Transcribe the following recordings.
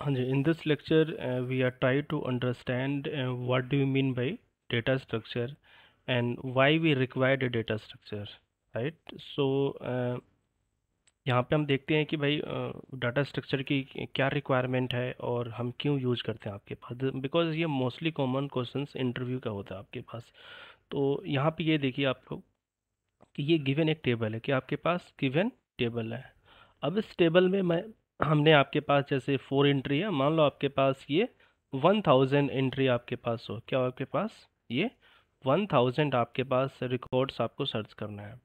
हाँ जी in this lecture we are try to understand what do you mean by data structure and why we required data structure right so यहाँ पे हम देखते हैं कि भाई डाटा uh, स्ट्रक्चर की क्या रिक्वायरमेंट है और हम क्यों यूज करते हैं आपके पास बिकॉज ये मोस्टली कॉमन क्वेश्चन इंटरव्यू का होता है आपके पास तो यहाँ पर ये देखिए आप लोग कि ये गिवन एक टेबल है कि आपके पास गिवन टेबल है अब इस टेबल में मैं हमने आपके पास जैसे फोर एंट्री है मान लो आपके पास ये वन थाउजेंड एंट्री आपके पास हो क्या हो आपके पास ये वन थाउजेंड आपके पास रिकॉर्ड्स आपको सर्च करना है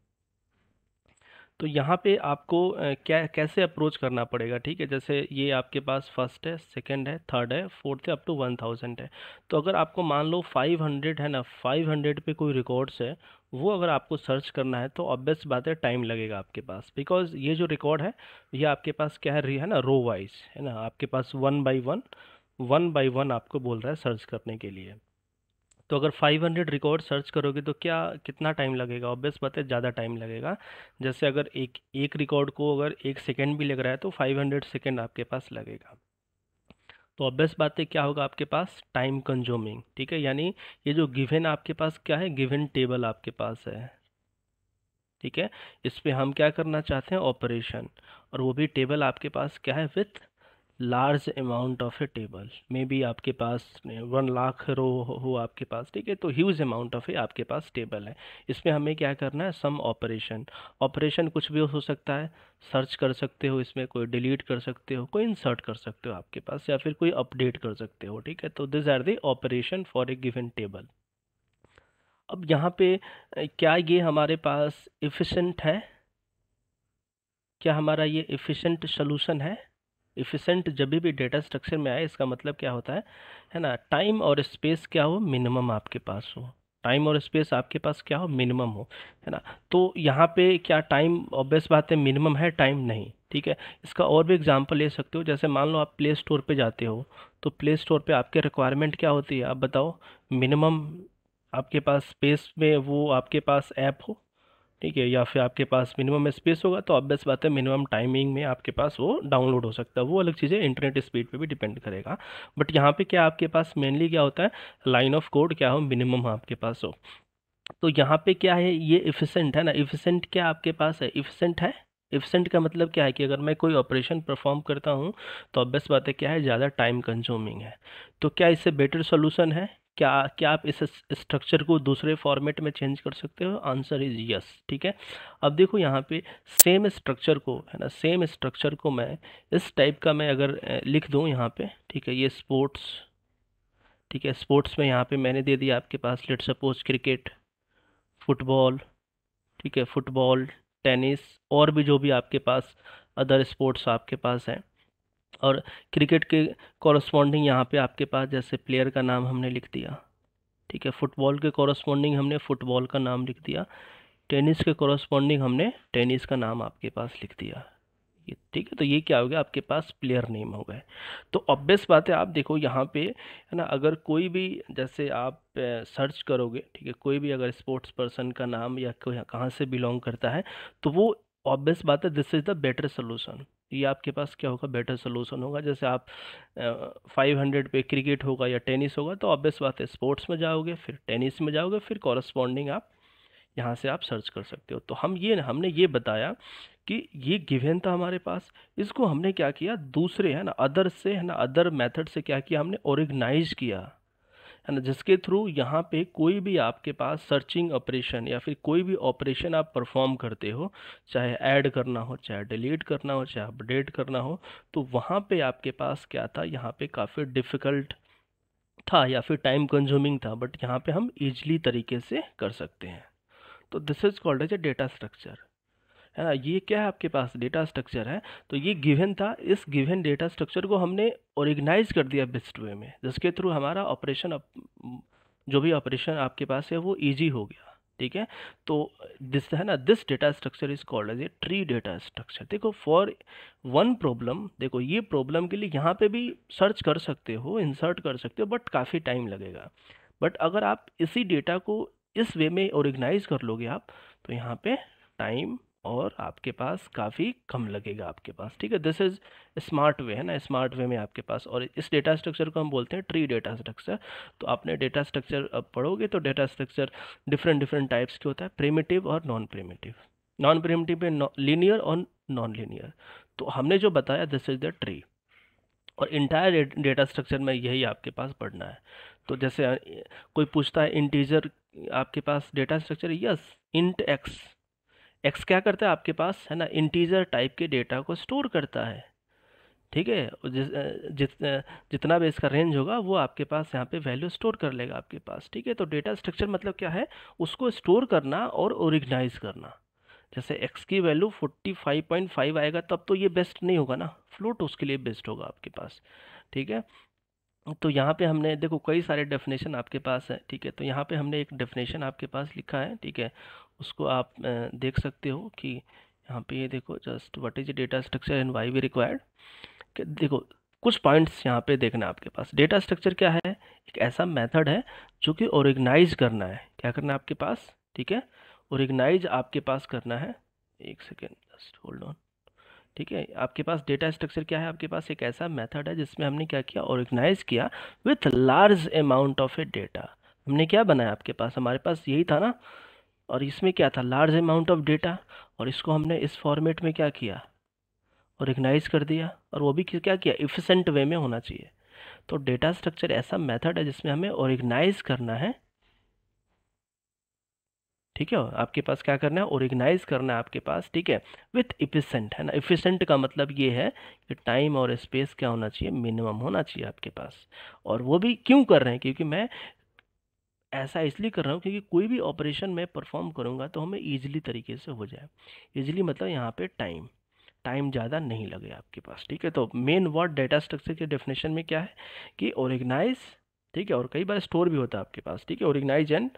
तो यहाँ पे आपको क्या कैसे अप्रोच करना पड़ेगा ठीक है जैसे ये आपके पास फर्स्ट है सेकंड है थर्ड है फोर्थ है अप टू वन थाउजेंड है तो अगर आपको मान लो फाइव हंड्रेड है ना फाइव हंड्रेड पर कोई रिकॉर्ड्स है वो अगर आपको सर्च करना है तो ऑब्वियस बात है टाइम लगेगा आपके पास बिकॉज ये जो रिकॉर्ड है ये आपके पास क्या है है ना रो वाइज है ना आपके पास one by one one by one आपको बोल रहा है सर्च करने के लिए तो अगर 500 रिकॉर्ड सर्च करोगे तो क्या कितना टाइम लगेगा ऑब्वियस बात है ज़्यादा टाइम लगेगा जैसे अगर एक एक रिकॉर्ड को अगर एक सेकेंड भी लग रहा है तो 500 सेकेंड आपके पास लगेगा तो ऑब्वियस बात है क्या होगा आपके पास टाइम कंज्यूमिंग ठीक है यानी ये जो गिवन आपके पास क्या है गिवन टेबल आपके पास है ठीक है इस पर हम क्या करना चाहते हैं ऑपरेशन और वो भी टेबल आपके पास क्या है with large amount of a table maybe आपके पास वन लाख रो हो आपके पास ठीक है तो ह्यूज अमाउंट ऑफ ए आपके पास टेबल है इसमें हमें क्या करना है सम ऑपरेशन ऑपरेशन कुछ भी हो सकता है सर्च कर सकते हो इसमें कोई डिलीट कर सकते हो कोई इंसर्ट कर सकते हो आपके पास या फिर कोई अपडेट कर सकते हो ठीक है तो these are the operation for a given table अब यहाँ पे क्या ये हमारे पास इफ़िशेंट है क्या हमारा ये इफ़िशेंट सोलूशन है इफ़िशेंट जब भी डेटा स्ट्रक्चर में आए इसका मतलब क्या होता है है ना टाइम और स्पेस क्या हो मिनिमम आपके पास हो टाइम और स्पेस आपके पास क्या हो मिनिमम हो है ना तो यहाँ पे क्या टाइम ऑब्वियस बात है मिनिमम है टाइम नहीं ठीक है इसका और भी एग्जांपल ले सकते हो जैसे मान लो आप प्ले स्टोर पर जाते हो तो प्ले स्टोर पर आपके रिक्वायरमेंट क्या होती है आप बताओ मिनिमम आपके पास स्पेस में वो आपके पास ऐप हो ठीक है या फिर आपके पास मिनिमम स्पेस होगा तो ऑब्वियस बात है मिनिमम टाइमिंग में आपके पास वो डाउनलोड हो सकता है वो अलग चीज़ है इंटरनेट स्पीड पे भी डिपेंड करेगा बट यहाँ पे क्या आपके पास मेनली क्या होता है लाइन ऑफ कोड क्या हो मिनिमम आपके पास हो तो यहाँ पे क्या है ये इफिसेंट है ना इफिसेंट क्या आपके पास है इफिसेंट है इफिसेंट का मतलब क्या है कि अगर मैं कोई ऑपरेशन परफॉर्म करता हूँ तो ऑब्वियस बात है क्या है ज़्यादा टाइम कंज्यूमिंग है तो क्या इससे बेटर सोल्यूशन है क्या क्या आप इस स्ट्रक्चर को दूसरे फॉर्मेट में चेंज कर सकते हो आंसर इज़ यस ठीक है अब देखो यहाँ पे सेम स्ट्रक्चर को है ना सेम स्ट्रक्चर को मैं इस टाइप का मैं अगर लिख दूँ यहाँ पे ठीक है ये स्पोर्ट्स ठीक है स्पोर्ट्स में यहाँ पे मैंने दे दिया आपके पास लेट सपोज क्रिकेट फुटबॉल ठीक है फुटबॉल टेनिस और भी जो भी आपके पास अदर स्पोर्ट्स आपके पास हैं और क्रिकेट के कॉरस्पॉन्डिंग यहाँ पे आपके पास जैसे प्लेयर का नाम हमने लिख दिया ठीक है फुटबॉल के कॉरस्पॉन्डिंग हमने फुटबॉल का नाम लिख दिया टेनिस के कॉरस्पॉन्डिंग हमने टेनिस का नाम आपके पास लिख दिया ठीक है तो ये क्या हो गया आपके पास प्लेयर नेम हो गए तो ऑब्वियस बात है आप देखो यहाँ पे है ना अगर कोई भी जैसे आप सर्च करोगे ठीक है कोई भी अगर स्पोर्ट्स पर्सन का नाम या कहाँ से बिलोंग करता है तो वो ऑब्वियस बात है this is the better solution ये आपके पास क्या होगा बेटर सोलूसन होगा जैसे आप फाइव हंड्रेड पे क्रिकेट होगा या टेनिस होगा तो ऑब्वियस बात है स्पोर्ट्स में जाओगे फिर टेनिस में जाओगे फिर कॉरस्पॉन्डिंग आप यहाँ से आप सर्च कर सकते हो तो हम ये हमने ये बताया कि ये गिवेन था हमारे पास इसको हमने क्या किया दूसरे है ना अदर से है ना अदर मेथड से क्या किया हमने ऑर्गेनाइज किया एंड जिसके थ्रू यहाँ पे कोई भी आपके पास सर्चिंग ऑपरेशन या फिर कोई भी ऑपरेशन आप परफॉर्म करते हो चाहे ऐड करना हो चाहे डिलीट करना हो चाहे अपडेट करना हो तो वहाँ पे आपके पास क्या था यहाँ पे काफ़ी डिफ़िकल्ट था या फिर टाइम कंज्यूमिंग था बट यहाँ पे हम ईजली तरीके से कर सकते हैं तो this is called as a data structure है ना ये क्या है आपके पास डेटा स्ट्रक्चर है तो ये गिवन था इस गिवन डेटा स्ट्रक्चर को हमने ऑर्गेनाइज कर दिया बेस्ट वे में जिसके थ्रू हमारा ऑपरेशन जो भी ऑपरेशन आपके पास है वो ईजी हो गया ठीक है तो दिस है ना this data structure is called as a tree data structure देखो फॉर वन प्रॉब्लम देखो ये प्रॉब्लम के लिए यहाँ पे भी सर्च कर सकते हो इंसर्ट कर सकते हो बट काफ़ी टाइम लगेगा बट अगर आप इसी डेटा को इस वे में ऑर्गेनाइज कर लोगे आप तो यहाँ पे टाइम और आपके पास काफ़ी कम लगेगा आपके पास ठीक है दिस इज़ स्मार्ट वे है ना स्मार्ट वे में आपके पास और इस डेटा स्ट्रक्चर को हम बोलते हैं ट्री डेटा स्ट्रक्चर तो आपने डेटा स्ट्रक्चर अब पढ़ोगे तो data structure different different types के होता है प्रेमेटिव और नॉन प्रेमेटिव नॉन प्रेमेटिव में लीनियर और नॉन लीनियर तो हमने जो बताया दिस इज़ द ट्री और इंटायर डेटा स्ट्रक्चर में यही आपके पास पढ़ना है तो जैसे कोई पूछता है इंटीजर आपके पास data structure yes int X X क्या करता है आपके पास है ना इंटीजर टाइप के डेटा को स्टोर करता है ठीक है जिस जित जितना भी इसका रेंज होगा वो आपके पास यहाँ पे वैल्यू स्टोर कर लेगा आपके पास ठीक है तो डेटा स्ट्रक्चर मतलब क्या है उसको स्टोर करना और ओरिगनाइज करना जैसे एक्स की वैल्यू 45.5 आएगा तब तो ये बेस्ट नहीं होगा ना फ्लोट उसके लिए बेस्ट होगा आपके पास ठीक है तो यहाँ पे हमने देखो कई सारे डेफिनेशन आपके पास है ठीक है तो यहाँ पे हमने एक डेफिनेशन आपके पास लिखा है ठीक है उसको आप देख सकते हो कि यहाँ पे ये देखो just what is data structure and why we required देखो कुछ पॉइंट्स यहाँ पे देखना आपके पास डेटा स्ट्रक्चर क्या है एक ऐसा मेथड है जो कि ऑर्गेनाइज करना है क्या करना है आपके पास ठीक है ऑर्गेनाइज आपके पास करना है एक सेकेंड जस्ट होल्ड ऑन ठीक है आपके पास डेटा स्ट्रक्चर क्या है आपके पास एक ऐसा मेथड है जिसमें हमने क्या किया ऑर्गेनाइज किया with large amount of a data हमने क्या बनाया आपके पास हमारे पास यही था ना और इसमें क्या था लार्ज अमाउंट ऑफ डेटा और इसको हमने इस फॉर्मेट में क्या किया रिकनाइज कर दिया और वो भी क्या किया इफिसेंट वे में होना चाहिए तो डेटा स्ट्रक्चर ऐसा मेथड है जिसमें हमें ऑरिग्नाइज करना है ठीक है आपके पास क्या करना है ऑरिग्नाइज करना है आपके पास ठीक है विथ इफिसेंट है ना इफिसेंट का मतलब ये है कि टाइम और स्पेस क्या होना चाहिए मिनिमम होना चाहिए आपके पास और वो भी क्यों कर रहे हैं क्योंकि मैं ऐसा इसलिए कर रहा हूँ क्योंकि कोई भी ऑपरेशन मैं परफॉर्म करूँगा तो हमें ईजिली तरीके से हो जाए ईजिली मतलब यहाँ पे टाइम टाइम ज़्यादा नहीं लगे आपके पास ठीक है तो मेन वर्ड डेटा स्ट्रक्चर के डेफिनेशन में क्या है कि ऑर्गेनाइज ठीक है और कई बार स्टोर भी होता है आपके पास ठीक है organize and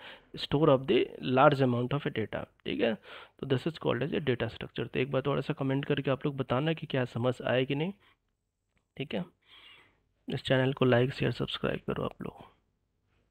store of the large amount of a data ठीक है तो this is called as a data structure तो एक बार थोड़ा सा कमेंट करके आप लोग बताना कि क्या समझ आए कि नहीं ठीक है इस चैनल को लाइक शेयर सब्सक्राइब करो आप लोग